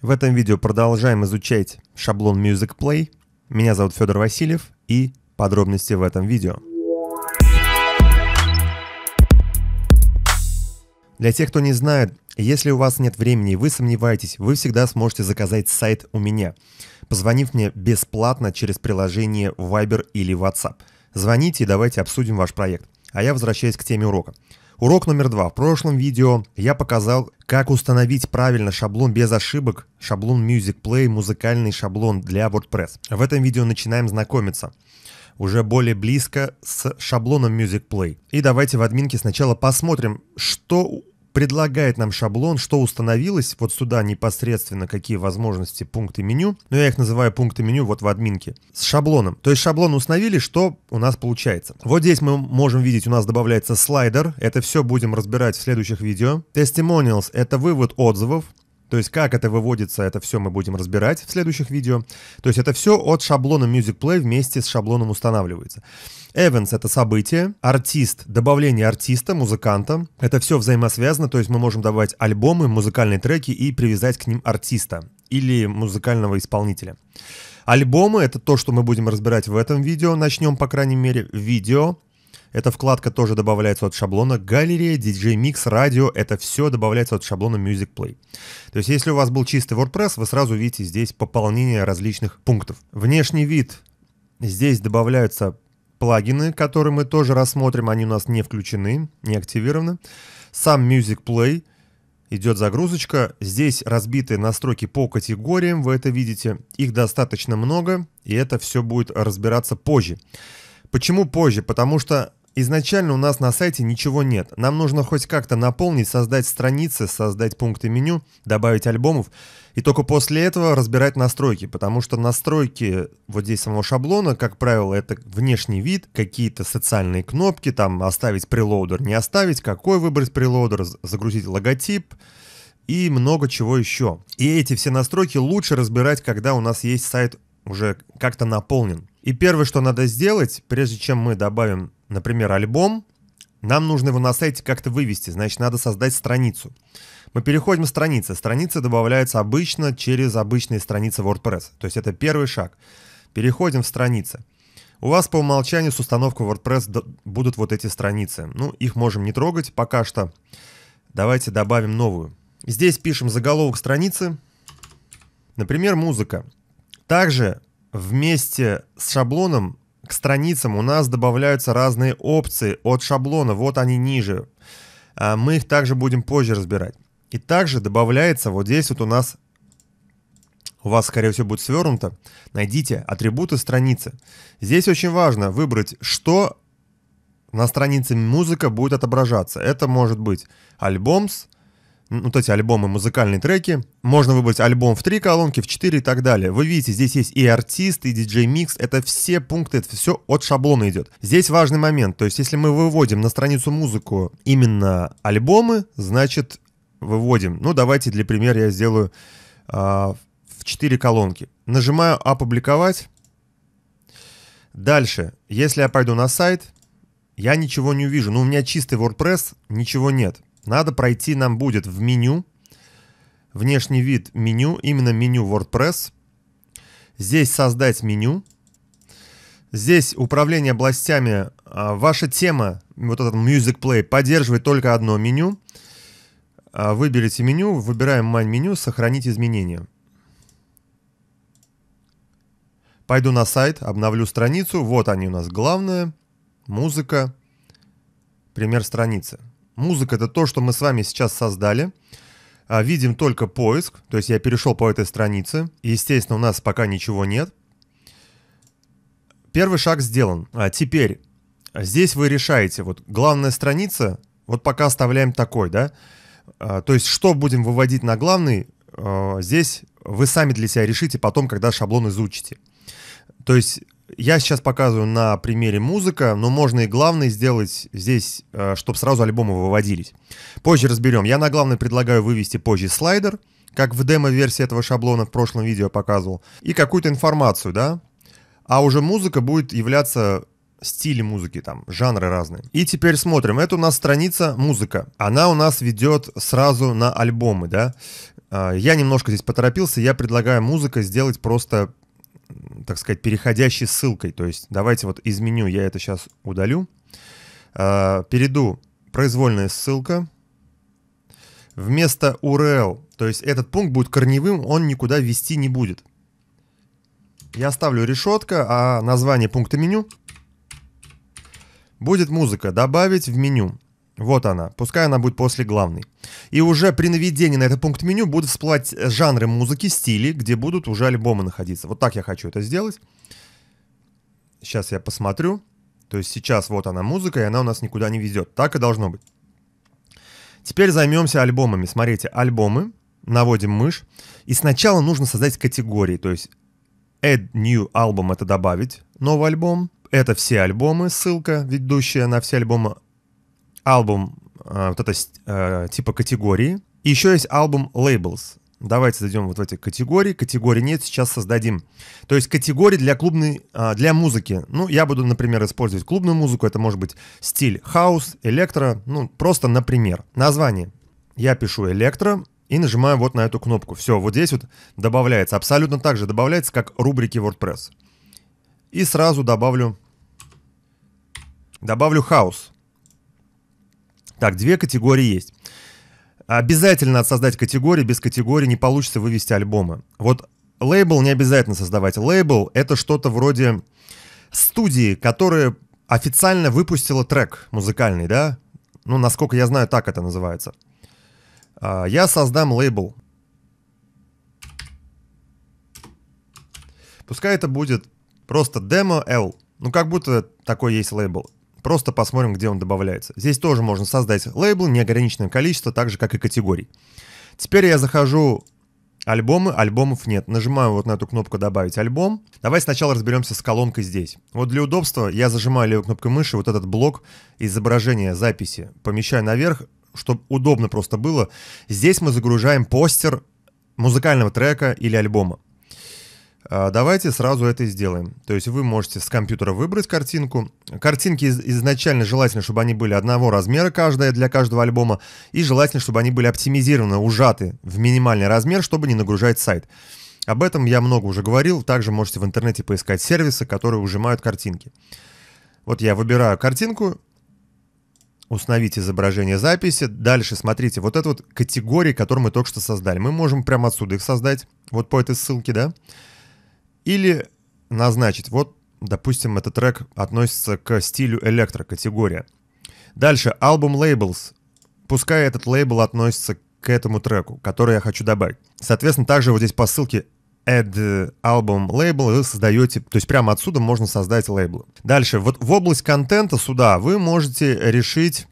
В этом видео продолжаем изучать шаблон Music Play. Меня зовут Федор Васильев и подробности в этом видео. Для тех, кто не знает, если у вас нет времени и вы сомневаетесь, вы всегда сможете заказать сайт у меня, позвонив мне бесплатно через приложение Viber или WhatsApp. Звоните и давайте обсудим ваш проект. А я возвращаюсь к теме урока. Урок номер два. В прошлом видео я показал, как установить правильно шаблон без ошибок, шаблон Music Play, музыкальный шаблон для WordPress. В этом видео начинаем знакомиться уже более близко с шаблоном Music Play. И давайте в админке сначала посмотрим, что предлагает нам шаблон, что установилось, вот сюда непосредственно какие возможности пункты меню, но я их называю пункты меню вот в админке, с шаблоном. То есть шаблон установили, что у нас получается. Вот здесь мы можем видеть, у нас добавляется слайдер, это все будем разбирать в следующих видео. Testimonials — это вывод отзывов, то есть как это выводится, это все мы будем разбирать в следующих видео. То есть это все от шаблона Music Play вместе с шаблоном устанавливается. Events — это событие, артист — добавление артиста, музыканта. Это все взаимосвязано, то есть мы можем давать альбомы, музыкальные треки и привязать к ним артиста или музыкального исполнителя. Альбомы — это то, что мы будем разбирать в этом видео, начнем, по крайней мере, видео. Эта вкладка тоже добавляется от шаблона. Галерея, DJ Mix, радио, это все добавляется от шаблона Music Play. То есть если у вас был чистый WordPress, вы сразу видите здесь пополнение различных пунктов. Внешний вид. Здесь добавляются плагины, которые мы тоже рассмотрим. Они у нас не включены, не активированы. Сам Music Play. Идет загрузочка. Здесь разбиты настройки по категориям, вы это видите. Их достаточно много, и это все будет разбираться позже. Почему позже? Потому что Изначально у нас на сайте ничего нет. Нам нужно хоть как-то наполнить, создать страницы, создать пункты меню, добавить альбомов. И только после этого разбирать настройки, потому что настройки вот здесь самого шаблона, как правило, это внешний вид, какие-то социальные кнопки, там оставить прелоудер, не оставить, какой выбрать прелоудер, загрузить логотип, и много чего еще. И эти все настройки лучше разбирать, когда у нас есть сайт уже как-то наполнен. И первое, что надо сделать, прежде чем мы добавим например, альбом, нам нужно его на сайте как-то вывести, значит, надо создать страницу. Мы переходим к странице. Страница добавляется обычно через обычные страницы WordPress. То есть это первый шаг. Переходим в страницы. У вас по умолчанию с установкой WordPress будут вот эти страницы. Ну, их можем не трогать пока что. Давайте добавим новую. Здесь пишем заголовок страницы. Например, музыка. Также вместе с шаблоном к страницам у нас добавляются разные опции от шаблона, вот они ниже. А, мы их также будем позже разбирать. И также добавляется вот здесь вот у нас, у вас, скорее всего, будет свернуто. Найдите атрибуты страницы. Здесь очень важно выбрать, что на странице музыка будет отображаться. Это может быть альбомс, вот эти альбомы, музыкальные треки. Можно выбрать альбом в три колонки, в четыре и так далее. Вы видите, здесь есть и артист, и диджей-микс. Это все пункты, это все от шаблона идет. Здесь важный момент. То есть, если мы выводим на страницу музыку именно альбомы, значит, выводим. Ну, давайте для примера я сделаю а, в четыре колонки. Нажимаю «Опубликовать». Дальше, если я пойду на сайт, я ничего не увижу. Ну, у меня чистый WordPress, ничего нет. Надо пройти нам будет в меню, внешний вид меню, именно меню WordPress. Здесь создать меню. Здесь управление областями. А, ваша тема, вот этот Music Play, поддерживает только одно меню. А, выберите меню, выбираем майн-меню, сохранить изменения. Пойду на сайт, обновлю страницу. Вот они у нас главное. Музыка. Пример страницы. Музыка — это то, что мы с вами сейчас создали. А, видим только поиск, то есть я перешел по этой странице. Естественно, у нас пока ничего нет. Первый шаг сделан. А теперь а, здесь вы решаете, вот главная страница, вот пока оставляем такой, да? А, то есть что будем выводить на главный, а, здесь вы сами для себя решите потом, когда шаблон изучите. То есть я сейчас показываю на примере музыка, но можно и главное сделать здесь, э, чтобы сразу альбомы выводились. Позже разберем. Я на главный предлагаю вывести позже слайдер, как в демо-версии этого шаблона в прошлом видео показывал, и какую-то информацию, да? А уже музыка будет являться стилем музыки, там, жанры разные. И теперь смотрим. Это у нас страница музыка. Она у нас ведет сразу на альбомы, да? А, я немножко здесь поторопился, я предлагаю музыка сделать просто так сказать, переходящей ссылкой. То есть давайте вот из меню я это сейчас удалю. А, перейду произвольная ссылка. Вместо URL, то есть этот пункт будет корневым, он никуда вести не будет. Я ставлю решетка, а название пункта меню будет музыка. Добавить в меню. Вот она, пускай она будет после главной. И уже при наведении на этот пункт меню будут всплывать жанры музыки, стили, где будут уже альбомы находиться. Вот так я хочу это сделать. Сейчас я посмотрю. То есть сейчас вот она музыка, и она у нас никуда не везет. Так и должно быть. Теперь займемся альбомами. Смотрите, альбомы. Наводим мышь. И сначала нужно создать категории. То есть add new album — это добавить новый альбом. Это все альбомы, ссылка, ведущая на все альбомы альбом э, вот это э, типа категории. И еще есть альбом Labels. Давайте зайдем вот в эти категории. Категории нет, сейчас создадим. То есть категории для клубной, э, для музыки. Ну, я буду, например, использовать клубную музыку. Это может быть стиль хаус, электро. Ну, просто, например, название. Я пишу электро и нажимаю вот на эту кнопку. Все, вот здесь вот добавляется. Абсолютно так же добавляется, как рубрики WordPress. И сразу добавлю, добавлю хаус. Так, две категории есть. Обязательно создать категории, без категории не получится вывести альбомы. Вот лейбл не обязательно создавать. Лейбл — это что-то вроде студии, которая официально выпустила трек музыкальный, да? Ну, насколько я знаю, так это называется. А, я создам лейбл. Пускай это будет просто демо L. Ну, как будто такой есть лейбл. Просто посмотрим, где он добавляется. Здесь тоже можно создать лейбл, неограниченное количество, так же, как и категорий. Теперь я захожу Альбомы, альбомов нет. Нажимаю вот на эту кнопку «Добавить альбом». Давай сначала разберемся с колонкой здесь. Вот для удобства я зажимаю левой кнопкой мыши вот этот блок изображения записи, помещаю наверх, чтобы удобно просто было. Здесь мы загружаем постер музыкального трека или альбома. А, давайте сразу это и сделаем. То есть вы можете с компьютера выбрать картинку. Картинки изначально желательно, чтобы они были одного размера каждая для каждого альбома. И желательно, чтобы они были оптимизированы, ужаты в минимальный размер, чтобы не нагружать сайт. Об этом я много уже говорил. Также можете в интернете поискать сервисы, которые ужимают картинки. Вот я выбираю картинку, установить изображение записи. Дальше смотрите, вот это вот категории, которые мы только что создали. Мы можем прямо отсюда их создать, вот по этой ссылке, да. Или назначить, вот, допустим, этот трек относится к стилю электро, категория. Дальше, альбом лейблс. Пускай этот лейбл относится к этому треку, который я хочу добавить. Соответственно, также вот здесь по ссылке add album label вы создаете, то есть прямо отсюда можно создать лейбл Дальше, вот в область контента сюда вы можете решить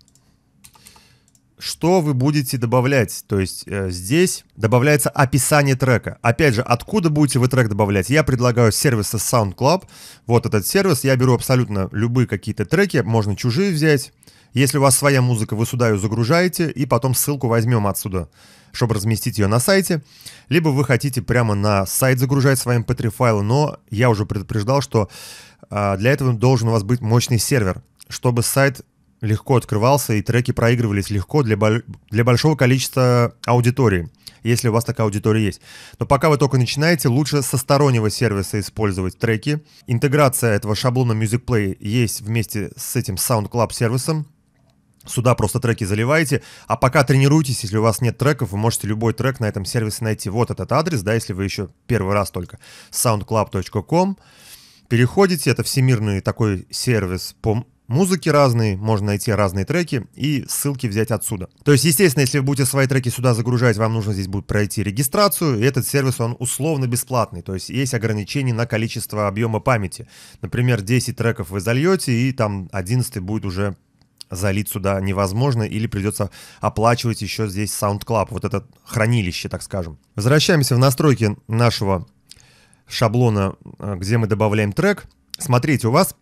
что вы будете добавлять. То есть э, здесь добавляется описание трека. Опять же, откуда будете вы трек добавлять? Я предлагаю сервиса SoundCloud. Вот этот сервис. Я беру абсолютно любые какие-то треки. Можно чужие взять. Если у вас своя музыка, вы сюда ее загружаете, и потом ссылку возьмем отсюда, чтобы разместить ее на сайте. Либо вы хотите прямо на сайт загружать свои mp3 файлы, но я уже предупреждал, что э, для этого должен у вас быть мощный сервер, чтобы сайт легко открывался, и треки проигрывались легко для, бол- для большого количества аудитории, если у вас такая аудитория есть. Но пока вы только начинаете, лучше со стороннего сервиса использовать треки. Интеграция этого шаблона Music Play есть вместе с этим SoundClub сервисом. Сюда просто треки заливаете, а пока тренируйтесь, если у вас нет треков, вы можете любой трек на этом сервисе найти. Вот этот адрес, да, если вы еще первый раз только, soundclub.com. Переходите, это всемирный такой сервис по Музыки разные, можно найти разные треки и ссылки взять отсюда. То есть, естественно, если вы будете свои треки сюда загружать, вам нужно здесь будет пройти регистрацию, и этот сервис, он условно бесплатный, то есть есть ограничения на количество объема памяти. Например, 10 треков вы зальете, и там 11 будет уже залить сюда невозможно или придется оплачивать еще здесь SoundCloud, вот это хранилище, так скажем. Возвращаемся в настройки нашего шаблона, э, где мы добавляем трек. Смотрите, у вас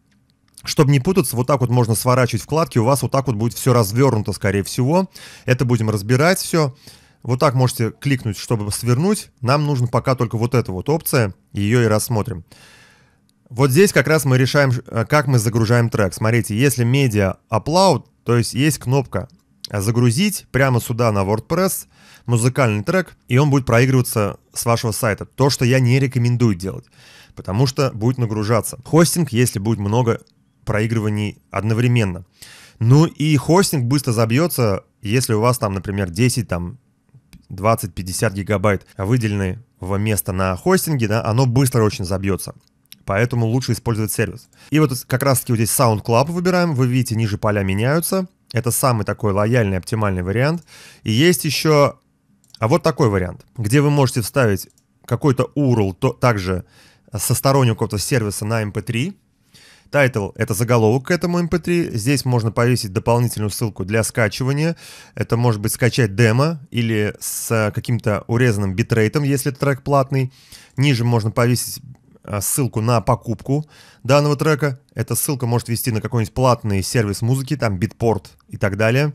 чтобы не путаться, вот так вот можно сворачивать вкладки, у вас вот так вот будет все развернуто, скорее всего. Это будем разбирать все. Вот так можете кликнуть, чтобы свернуть. Нам нужно пока только вот эта вот опция, ее и рассмотрим. Вот здесь как раз мы решаем, э, как мы загружаем трек. Смотрите, если медиа upload, то есть есть кнопка загрузить прямо сюда на WordPress музыкальный трек, и он будет проигрываться с вашего сайта. То, что я не рекомендую делать, потому что будет нагружаться. Хостинг, если будет много проигрываний одновременно. Ну и хостинг быстро забьется, если у вас там, например, 10, там, 20, 50 гигабайт выделенного место на хостинге, да, оно быстро очень забьется. Поэтому лучше использовать сервис. И вот как раз таки вот здесь SoundCloud выбираем. Вы видите, ниже поля меняются. Это самый такой лояльный, оптимальный вариант. И есть еще а вот такой вариант, где вы можете вставить какой-то URL то, также со стороннего какого-то сервиса на MP3, эм Тайтл — это заголовок к этому mp3. Эм здесь можно повесить дополнительную ссылку для скачивания. Это может быть скачать демо или с э, каким-то урезанным битрейтом, если трек платный. Ниже можно повесить э, ссылку на покупку данного трека. Эта ссылка может вести на какой-нибудь платный сервис музыки, там Bitport и так далее.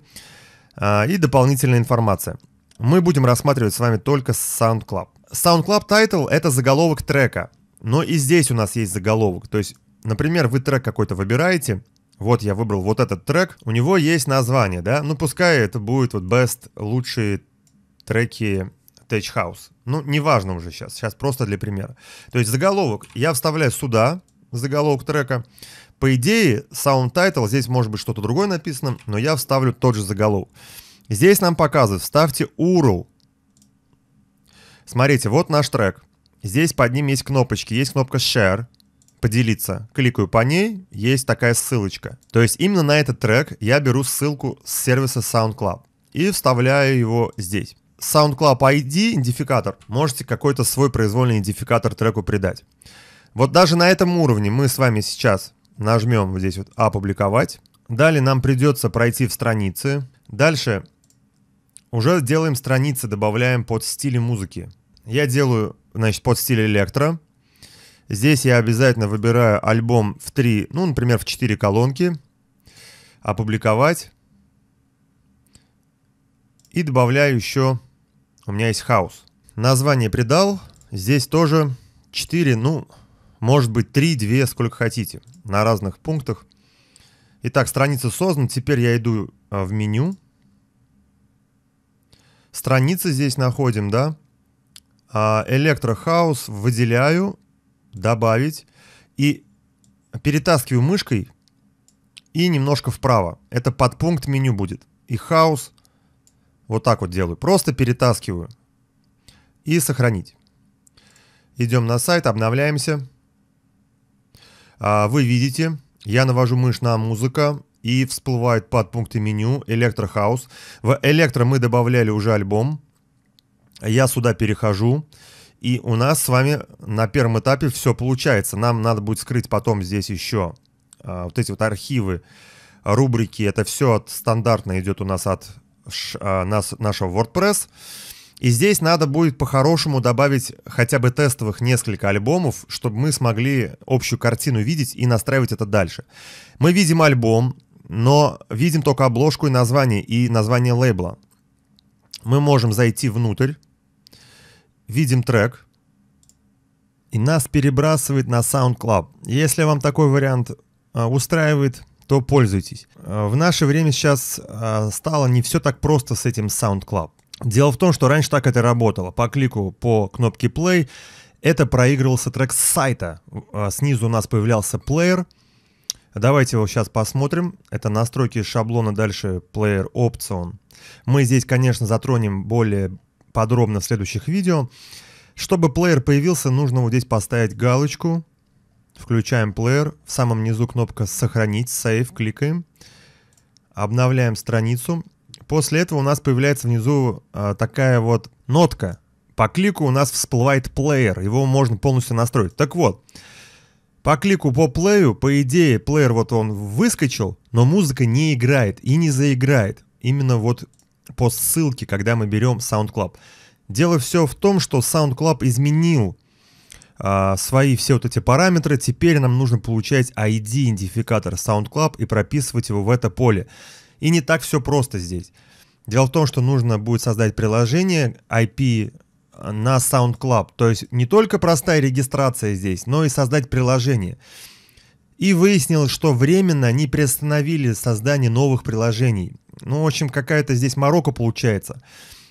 А, и дополнительная информация. Мы будем рассматривать с вами только SoundCloud. SoundCloud Title — это заголовок трека. Но и здесь у нас есть заголовок. То есть Например, вы трек какой-то выбираете, вот я выбрал вот этот трек, у него есть название, да, ну пускай это будет вот best, лучшие треки Tech House. Ну, неважно уже сейчас, сейчас просто для примера. То есть заголовок я вставляю сюда, заголовок трека. По идее, sound title, здесь может быть что-то другое написано, но я вставлю тот же заголовок. Здесь нам показывают, вставьте URL. Смотрите, вот наш трек. Здесь под ним есть кнопочки. Есть кнопка Share, поделиться. Кликаю по ней, есть такая ссылочка. То есть именно на этот трек я беру ссылку с сервиса SoundCloud и вставляю его здесь. SoundCloud ID, идентификатор, можете какой-то свой произвольный идентификатор треку придать. Вот даже на этом уровне мы с вами сейчас нажмем вот здесь вот «Опубликовать». Далее нам придется пройти в страницы. Дальше уже делаем страницы, добавляем под стили музыки. Я делаю, значит, под стиль электро. Здесь я обязательно выбираю альбом в три, ну, например, в четыре колонки. Опубликовать. И добавляю еще... У меня есть хаос. Название придал. Здесь тоже 4, ну, может быть 3, 2, сколько хотите. На разных пунктах. Итак, страница создана. Теперь я иду а, в меню. Страницы здесь находим, да? Электрохаус выделяю добавить и перетаскиваю мышкой и немножко вправо. Это подпункт меню будет. И хаос вот так вот делаю. Просто перетаскиваю и сохранить. Идем на сайт, обновляемся. А, вы видите, я навожу мышь на музыка и всплывает подпункты меню электрохаус. В электро мы добавляли уже альбом. Я сюда Перехожу. И у нас с вами на первом этапе все получается. Нам надо будет скрыть потом здесь еще а, вот эти вот архивы, рубрики. Это все от, стандартно идет у нас от ш, а, нас, нашего WordPress. И здесь надо будет по-хорошему добавить хотя бы тестовых несколько альбомов, чтобы мы смогли общую картину видеть и настраивать это дальше. Мы видим альбом, но видим только обложку и название, и название лейбла. Мы можем зайти внутрь видим трек, и нас перебрасывает на SoundCloud. Если вам такой вариант а, устраивает, то пользуйтесь. А, в наше время сейчас а, стало не все так просто с этим SoundCloud. Дело в том, что раньше так это работало. По клику по кнопке Play это проигрывался трек с сайта. Снизу у нас появлялся плеер. Давайте его сейчас посмотрим. Это настройки шаблона, дальше плеер Option. Мы здесь, конечно, затронем более подробно в следующих видео. Чтобы плеер появился, нужно вот здесь поставить галочку. Включаем плеер. В самом низу кнопка «Сохранить», «Save», кликаем. Обновляем страницу. После этого у нас появляется внизу э, такая вот нотка. По клику у нас всплывает плеер. Его можно полностью настроить. Так вот, по клику по плею, по идее, плеер вот он выскочил, но музыка не играет и не заиграет. Именно вот по ссылке, когда мы берем SoundCloud. Дело все в том, что SoundCloud изменил а, свои все вот эти параметры. Теперь нам нужно получать ID-идентификатор SoundCloud и прописывать его в это поле. И не так все просто здесь. Дело в том, что нужно будет создать приложение IP на SoundCloud. То есть не только простая регистрация здесь, но и создать приложение. И выяснилось, что временно они приостановили создание новых приложений. Ну, в общем, какая-то здесь морока получается,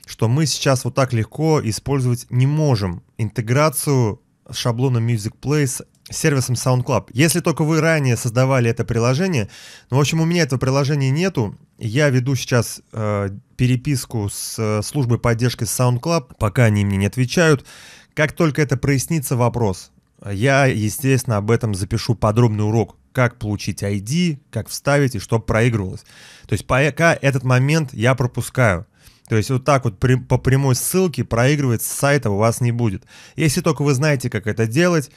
что мы сейчас вот так легко использовать не можем интеграцию шаблона Music Play с сервисом SoundCloud. Если только вы ранее создавали это приложение, ну, в общем, у меня этого приложения нету, я веду сейчас э, переписку с э, службой поддержки SoundCloud, пока они мне не отвечают. Как только это прояснится вопрос, я, естественно, об этом запишу подробный урок, как получить ID, как вставить и что проигрывалось. То есть пока этот момент я пропускаю. То есть вот так вот при, по прямой ссылке проигрывать с сайта у вас не будет. Если только вы знаете, как это делать,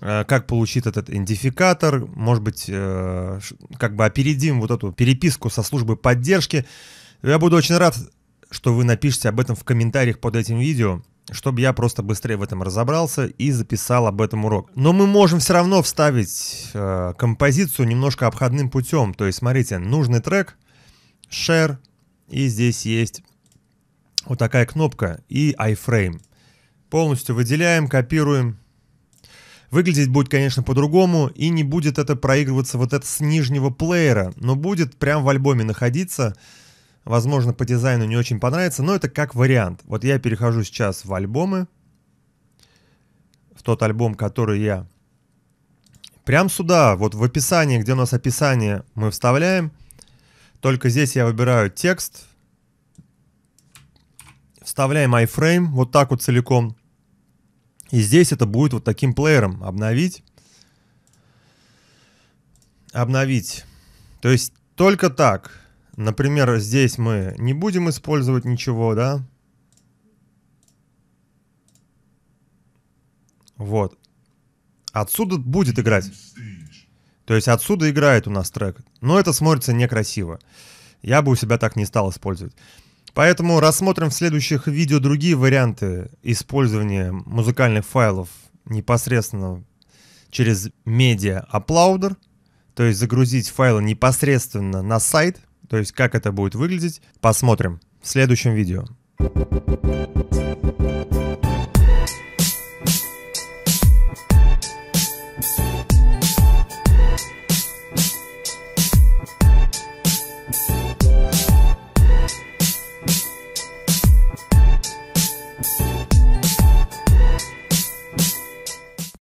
э, как получить этот идентификатор, может быть, э, как бы опередим вот эту переписку со службой поддержки. Я буду очень рад, что вы напишите об этом в комментариях под этим видео чтобы я просто быстрее в этом разобрался и записал об этом урок. Но мы можем все равно вставить э, композицию немножко обходным путем. То есть, смотрите, нужный трек, share, и здесь есть вот такая кнопка и iframe. Полностью выделяем, копируем. Выглядеть будет, конечно, по-другому, и не будет это проигрываться вот это с нижнего плеера, но будет прям в альбоме находиться, возможно, по дизайну не очень понравится, но это как вариант. Вот я перехожу сейчас в альбомы, в тот альбом, который я... Прям сюда, вот в описании, где у нас описание, мы вставляем. Только здесь я выбираю текст, вставляем iframe вот так вот целиком. И здесь это будет вот таким плеером. Обновить. Обновить. То есть только так. Например, здесь мы не будем использовать ничего, да? Вот. Отсюда будет играть. То есть отсюда играет у нас трек. Но это смотрится некрасиво. Я бы у себя так не стал использовать. Поэтому рассмотрим в следующих видео другие варианты использования музыкальных файлов непосредственно через медиа Uploader, то есть загрузить файлы непосредственно на сайт, то есть как это будет выглядеть, посмотрим в следующем видео.